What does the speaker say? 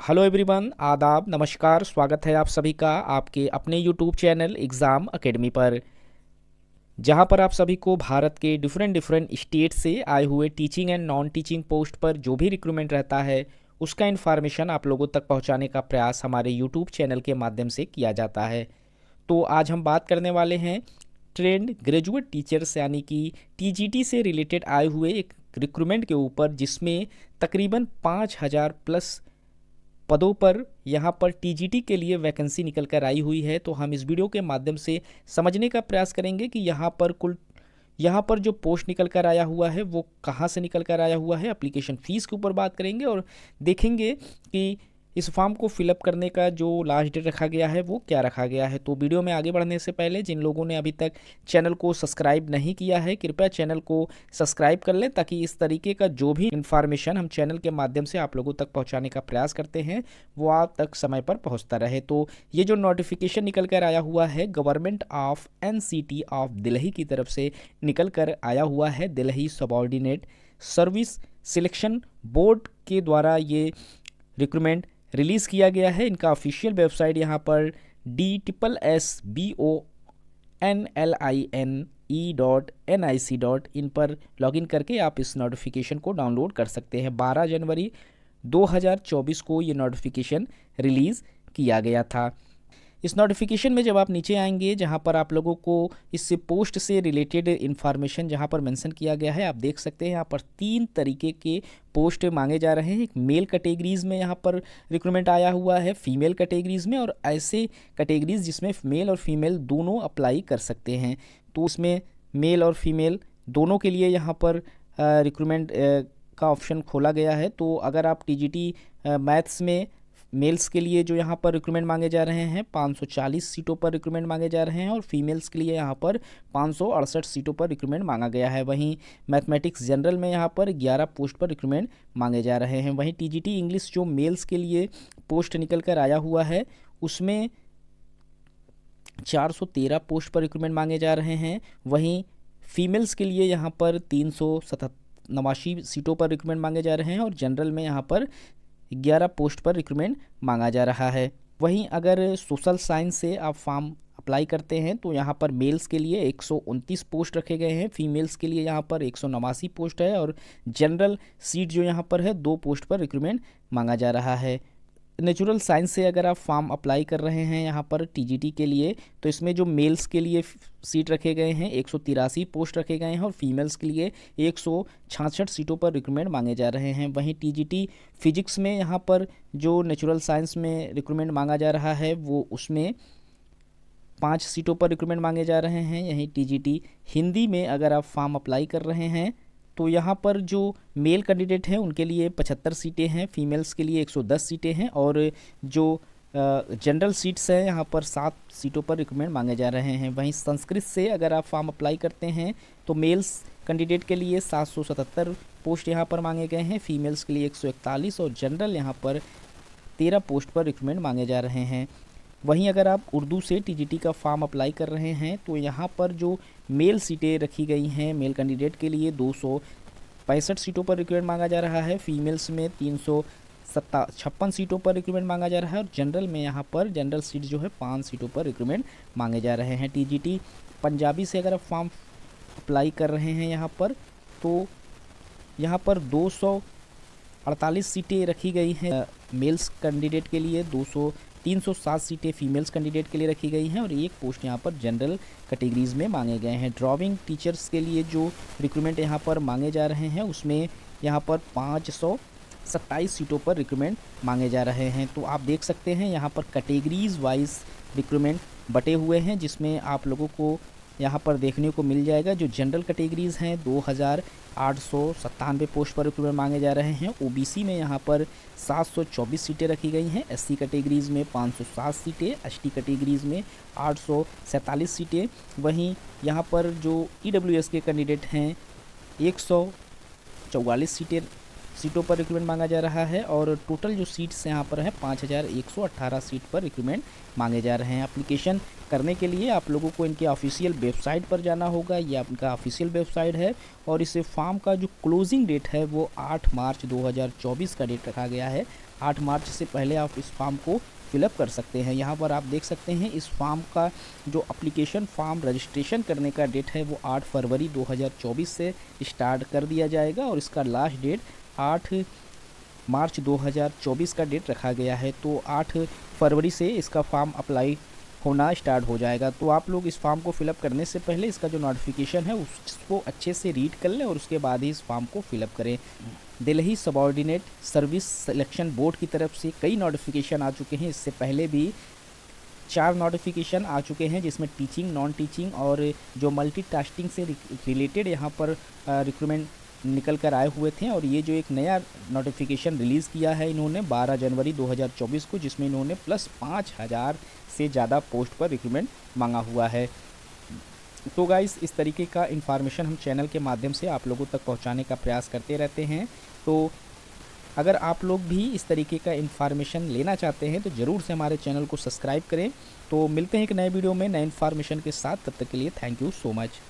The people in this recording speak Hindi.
हेलो एवरीवन आदाब नमस्कार स्वागत है आप सभी का आपके अपने यूट्यूब चैनल एग्ज़ाम अकेडमी पर जहां पर आप सभी को भारत के डिफरेंट डिफरेंट स्टेट से आए हुए teaching and non teaching post पर जो भी रिक्रूटमेंट रहता है उसका इन्फॉर्मेशन आप लोगों तक पहुंचाने का प्रयास हमारे यूट्यूब चैनल के माध्यम से किया जाता है तो आज हम बात करने वाले हैं ट्रेंड ग्रेजुएट टीचर्स यानी कि टी से रिलेटेड आए हुए एक रिक्रूटमेंट के ऊपर जिसमें तकरीबन पाँच हज़ार प्लस पदों पर यहाँ पर टीजीटी के लिए वैकेंसी निकल कर आई हुई है तो हम इस वीडियो के माध्यम से समझने का प्रयास करेंगे कि यहाँ पर कुल यहाँ पर जो पोस्ट निकल कर आया हुआ है वो कहाँ से निकल कर आया हुआ है एप्लीकेशन फ़ीस के ऊपर बात करेंगे और देखेंगे कि इस फॉर्म को फिलअप करने का जो लास्ट डेट रखा गया है वो क्या रखा गया है तो वीडियो में आगे बढ़ने से पहले जिन लोगों ने अभी तक चैनल को सब्सक्राइब नहीं किया है कृपया चैनल को सब्सक्राइब कर लें ताकि इस तरीके का जो भी इन्फॉर्मेशन हम चैनल के माध्यम से आप लोगों तक पहुँचाने का प्रयास करते हैं वो आप तक समय पर पहुँचता रहे तो ये जो नोटिफिकेशन निकल कर आया हुआ है government of N of Delhi की तरफ से निकल कर आया हुआ है Delhi subordinate service selection board के द्वारा ये रिक्रूमेंट रिलीज़ किया गया है इनका ऑफिशियल वेबसाइट यहाँ पर D triple S B O N L I N E dot N I C dot in पर लॉगिन करके आप इस नोटिफिकेशन को डाउनलोड कर सकते हैं 12 जनवरी 2024 को ये नोटिफिकेशन रिलीज़ किया गया था इस नोटिफिकेशन में जब आप नीचे आएंगे जहाँ पर आप लोगों को इस पोस्ट से रिलेटेड इन्फॉर्मेशन जहाँ पर मेंशन किया गया है आप देख सकते हैं यहाँ पर तीन तरीके के पोस्ट मांगे जा रहे हैं एक मेल कैटेगरीज़ में यहाँ पर रिक्रूटमेंट आया हुआ है फीमेल कैटेगरीज़ में और ऐसे कैटेगरीज़ जिसमें मेल और फीमेल दोनों अप्लाई कर सकते हैं तो उसमें मेल और फीमेल दोनों के लिए यहाँ पर रिक्रूटमेंट का ऑप्शन खोला गया है तो अगर आप टी मैथ्स में मेल्स के लिए जो यहाँ पर रिक्रूटमेंट मांगे जा रहे हैं 540 सीटों पर रिक्रूटमेंट मांगे जा रहे हैं और फीमेल्स के लिए यहाँ पर पाँच सीटों पर रिक्रूटमेंट मांगा गया है वहीं मैथमेटिक्स जनरल में यहाँ पर 11 पोस्ट पर रिक्रूटमेंट मांगे जा रहे हैं वहीं टी जी इंग्लिश जो मेल्स के लिए पोस्ट निकल कर आया हुआ है उसमें 413 पोस्ट पर रिक्रूटमेंट मांगे जा रहे हैं वहीं फीमेल्स के लिए यहाँ पर तीन सौ नवासी सीटों पर रिक्रूटमेंट मांगे जा रहे हैं और जनरल में यहाँ पर ग्यारह पोस्ट पर रिक्रूटमेंट मांगा जा रहा है वहीं अगर सोशल साइंस से आप फॉर्म अप्लाई करते हैं तो यहाँ पर मेल्स के लिए एक पोस्ट रखे गए हैं फीमेल्स के लिए यहाँ पर एक पोस्ट है और जनरल सीट जो यहाँ पर है दो पोस्ट पर रिक्रूटमेंट मांगा जा रहा है नेचुरल साइंस से अगर आप फॉर्म अप्लाई कर रहे हैं यहाँ पर टीजीटी के लिए तो इसमें जो मेल्स के लिए सीट रखे गए हैं एक पोस्ट रखे गए हैं और फीमेल्स के लिए एक सीटों पर रिक्रूटमेंट मांगे जा रहे हैं वहीं टीजीटी फिजिक्स में यहाँ पर जो नेचुरल साइंस में रिक्रूटमेंट मांगा जा रहा है वो उसमें पाँच सीटों पर रिक्रूटमेंट मांगे जा रहे हैं यहीं टी हिंदी में अगर आप फॉर्म अप्लाई कर रहे हैं तो यहाँ पर जो मेल कैंडिडेट हैं उनके लिए पचहत्तर सीटें हैं फीमेल्स के लिए 110 सीटें हैं और जो जनरल सीट्स हैं यहाँ पर सात सीटों पर रिकमेंड मांगे जा रहे हैं वहीं संस्कृत से अगर आप फॉर्म अप्लाई करते हैं तो मेल्स कैंडिडेट के लिए 777 पोस्ट यहाँ पर मांगे गए हैं फीमेल्स के लिए 141 और जनरल यहाँ पर तेरह पोस्ट पर रिकमेंड मांगे जा रहे हैं वहीं अगर आप उर्दू से टीजीटी का फॉर्म अप्लाई कर रहे हैं तो यहाँ पर जो मेल सीटें रखी गई हैं मेल कैंडिडेट के लिए दो पैंसठ सीटों पर रिक्रूटमेंट मांगा जा रहा है फीमेल्स में तीन सौ सत्ता छप्पन सीटों पर रिक्रूटमेंट मांगा जा रहा है और जनरल में यहाँ पर जनरल सीट जो है पाँच सीटों पर रिक्रूटमेंट मांगे जा रहे हैं टीजीटी पंजाबी से अगर आप फॉर्म अप्लाई कर रहे हैं यहाँ पर तो यहाँ पर दो सौ अड़तालीस सीटें रखी गई हैं मेल्स कैंडिडेट के लिए दो सौ तीन सौ सात सीटें फीमेल्स कैंडिडेट के लिए रखी गई हैं और एक पोस्ट यहाँ पर जनरल कैटेगरीज में मांगे गए हैं ड्रॉविंग टीचर्स के लिए जो रिक्रूटमेंट यहाँ पर मांगे जा रहे हैं उसमें यहाँ पर पाँच सौ सत्ताईस सीटों पर रिक्रूटमेंट मांगे जा रहे हैं तो आप देख सकते हैं यहाँ पर कैटेगरीज वाइज रिक्रूटमेंट बटे हुए हैं जिसमें आप लोगों को यहाँ पर देखने को मिल जाएगा जो जनरल कैटेगरीज़ हैं दो हज़ार आठ सौ सत्तानवे पोस्ट पर रिक्रूटमेंट मांगे जा रहे हैं ओबीसी में यहाँ पर सात सौ चौबीस सीटें रखी गई हैं एससी कैटेगरीज़ में पाँच सौ सात सीटें एसटी कैटेगरीज़ में आठ सौ सैंतालीस सीटें वहीं यहाँ पर जो ईडब्ल्यूएस e के कैंडिडेट हैं एक सौ चौवालीस सीटें सीटों पर रिक्रूटमेंट मांगा जा रहा है और टोटल जो सीट्स यहाँ पर हैं पाँच हज़ार एक सौ अट्ठारह सीट पर रिक्रूटमेंट मांगे जा रहे हैं अप्लीकेशन करने के लिए आप लोगों को इनके ऑफिशियल वेबसाइट पर जाना होगा ये आपका ऑफिशियल वेबसाइट है और इस फॉर्म का जो क्लोजिंग डेट है वो आठ मार्च दो का डेट रखा गया है आठ मार्च से पहले आप इस फॉर्म को फिलअप कर सकते हैं यहाँ पर आप देख सकते हैं इस फॉर्म का जो अप्लीकेशन फॉर्म रजिस्ट्रेशन करने का डेट है वो आठ फरवरी 2024 से स्टार्ट कर दिया जाएगा और इसका लास्ट डेट आठ मार्च 2024 का डेट रखा गया है तो आठ फरवरी से इसका फॉर्म अप्लाई होना स्टार्ट हो जाएगा तो आप लोग इस फॉर्म को फिलअप करने से पहले इसका जो नोटिफिकेशन है उसको अच्छे से रीड कर लें और उसके बाद ही इस फॉर्म को फिलअप करें Delhi subordinate service selection board की तरफ से कई नोटिफिकेशन आ चुके हैं इससे पहले भी चार नोटिफिकेशन आ चुके हैं जिसमें टीचिंग नॉन टीचिंग और जो मल्टीटास्किंग से रिलेटेड यहाँ पर रिक्रूमेंट निकल कर आए हुए थे और ये जो एक नया नोटिफिकेशन रिलीज़ किया है इन्होंने 12 जनवरी 2024 को जिसमें इन्होंने प्लस पाँच हज़ार से ज़्यादा पोस्ट पर रिक्रूटमेंट मांगा हुआ है तो गाइस इस तरीके का इन्फॉर्मेशन हम चैनल के माध्यम से आप लोगों तक पहुँचाने का प्रयास करते रहते हैं तो अगर आप लोग भी इस तरीके का इन्फॉर्मेशन लेना चाहते हैं तो ज़रूर से हमारे चैनल को सब्सक्राइब करें तो मिलते हैं एक नए वीडियो में नए इन्फॉर्मेशन के साथ तब तक के लिए थैंक यू सो मच